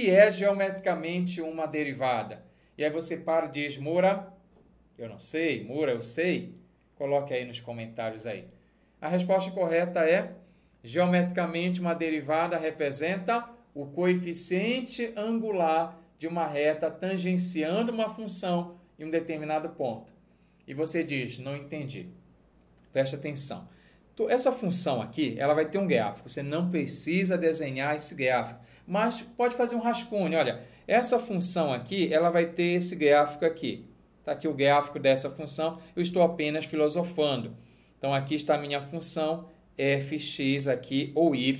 que é geometricamente uma derivada. E aí você para e diz, Moura, eu não sei, Moura, eu sei. Coloque aí nos comentários aí. A resposta correta é, geometricamente uma derivada representa o coeficiente angular de uma reta tangenciando uma função em um determinado ponto. E você diz, não entendi. Preste atenção. Então, essa função aqui, ela vai ter um gráfico. Você não precisa desenhar esse gráfico, mas pode fazer um rascunho. Olha, essa função aqui, ela vai ter esse gráfico aqui. Está aqui o gráfico dessa função, eu estou apenas filosofando. Então, aqui está a minha função fx aqui, ou y,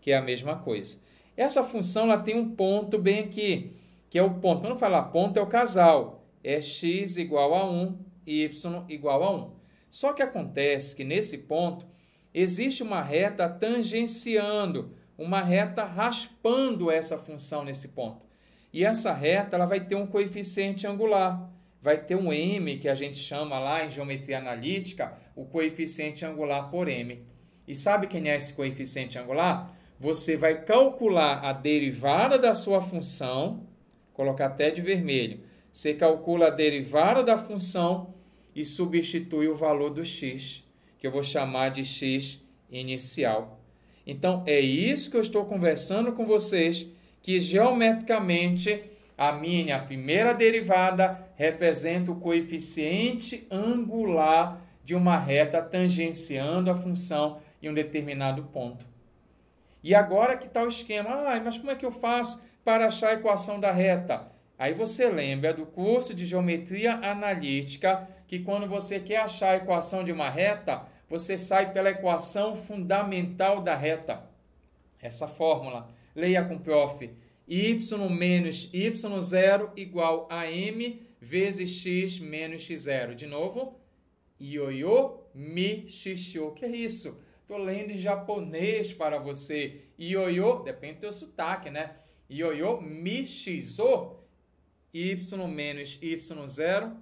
que é a mesma coisa. Essa função ela tem um ponto bem aqui, que é o ponto. Quando falar ponto, é o casal. É x igual a 1, y igual a 1. Só que acontece que nesse ponto Existe uma reta tangenciando, uma reta raspando essa função nesse ponto. E essa reta ela vai ter um coeficiente angular, vai ter um m que a gente chama lá em geometria analítica, o coeficiente angular por m. E sabe quem é esse coeficiente angular? Você vai calcular a derivada da sua função, colocar até de vermelho. Você calcula a derivada da função e substitui o valor do x que eu vou chamar de x inicial. Então é isso que eu estou conversando com vocês, que geometricamente a minha primeira derivada representa o coeficiente angular de uma reta tangenciando a função em um determinado ponto. E agora que está o esquema? Ah, mas como é que eu faço para achar a equação da reta? Aí você lembra do curso de geometria analítica, que quando você quer achar a equação de uma reta, você sai pela equação fundamental da reta. Essa fórmula, leia com o prof. y menos y0 igual a m vezes x menos x0. De novo, ioiô mi o. Que é isso? Tô lendo em japonês para você. Ioiô, depende do teu sotaque, né? Ioiô mi xixô y menos y0,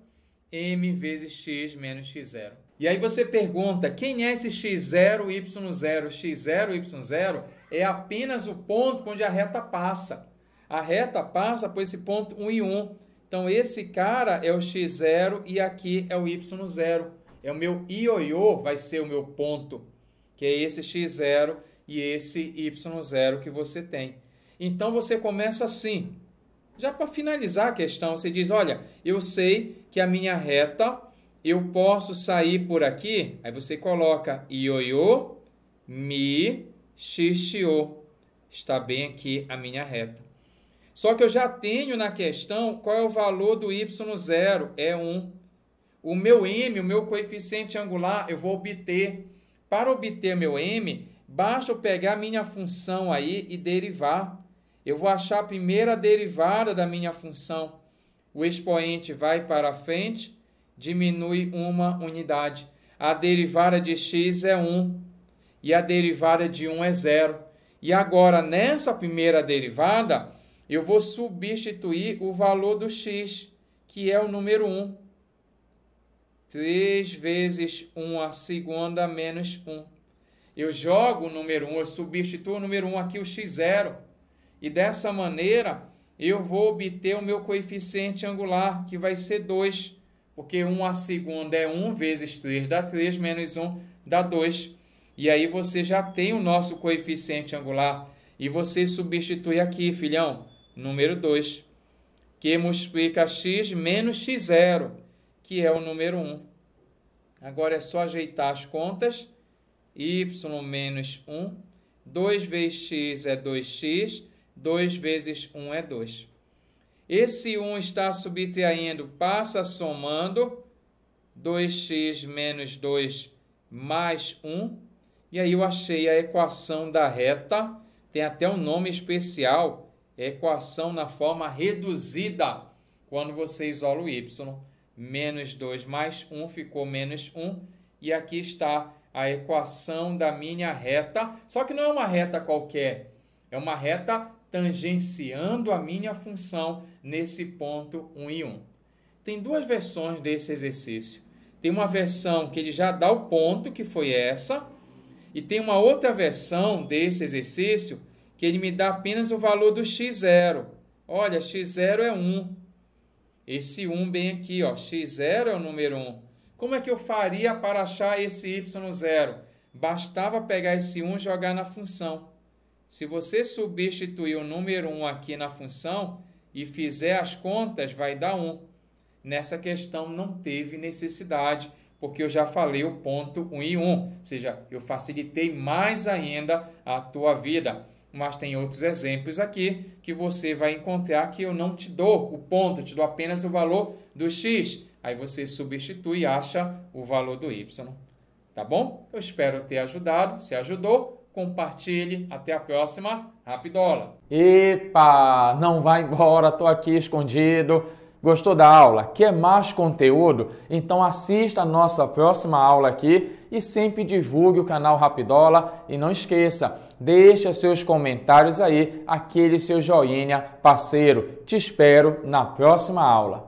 m vezes x menos x0. E aí você pergunta, quem é esse x0, y0? x0, y0 é apenas o ponto onde a reta passa. A reta passa por esse ponto 1 e 1. Então esse cara é o x0 e aqui é o y0. É o meu ioiô, vai ser o meu ponto, que é esse x0 e esse y0 que você tem. Então você começa assim, já para finalizar a questão, você diz: olha, eu sei que a minha reta, eu posso sair por aqui. Aí você coloca ioiô, mi, xixiô. Está bem aqui a minha reta. Só que eu já tenho na questão qual é o valor do y0, é 1. O meu m, o meu coeficiente angular, eu vou obter. Para obter meu m, basta eu pegar a minha função aí e derivar eu vou achar a primeira derivada da minha função. O expoente vai para frente, diminui uma unidade. A derivada de x é 1 e a derivada de 1 é zero. E agora, nessa primeira derivada, eu vou substituir o valor do x, que é o número 1. 3 vezes 1 a segunda menos 1. Eu jogo o número 1, eu substituo o número 1 aqui, o x0 e dessa maneira, eu vou obter o meu coeficiente angular, que vai ser 2, porque 1 a segunda é 1 vezes 3 dá 3, menos 1 dá 2. E aí você já tem o nosso coeficiente angular e você substitui aqui, filhão, número 2, que multiplica x menos x0, que é o número 1. Agora é só ajeitar as contas, y menos 1, 2 vezes x é 2x, 2 vezes 1 é 2. Esse 1 está subtraindo, passa somando 2x menos 2 mais 1. E aí eu achei a equação da reta, tem até um nome especial, é equação na forma reduzida, quando você isola o y. Menos 2 mais 1 ficou menos 1. E aqui está a equação da minha reta, só que não é uma reta qualquer, é uma reta tangenciando a minha função nesse ponto 1 e 1. Tem duas versões desse exercício. Tem uma versão que ele já dá o ponto, que foi essa, e tem uma outra versão desse exercício que ele me dá apenas o valor do x0. Olha, x0 é 1. Esse 1 bem aqui, ó, x0 é o número 1. Como é que eu faria para achar esse y0? Bastava pegar esse 1 e jogar na função. Se você substituir o número 1 aqui na função e fizer as contas, vai dar 1. Nessa questão não teve necessidade, porque eu já falei o ponto 1 e 1, ou seja, eu facilitei mais ainda a tua vida. Mas tem outros exemplos aqui que você vai encontrar que eu não te dou o ponto, eu te dou apenas o valor do x. Aí você substitui e acha o valor do y. Tá bom? Eu espero ter ajudado. Se ajudou, compartilhe. Até a próxima. Rapidola. Epa, não vai embora, tô aqui escondido. Gostou da aula? Quer mais conteúdo? Então assista a nossa próxima aula aqui e sempre divulgue o canal Rapidola e não esqueça, deixe seus comentários aí, aquele seu joinha parceiro. Te espero na próxima aula.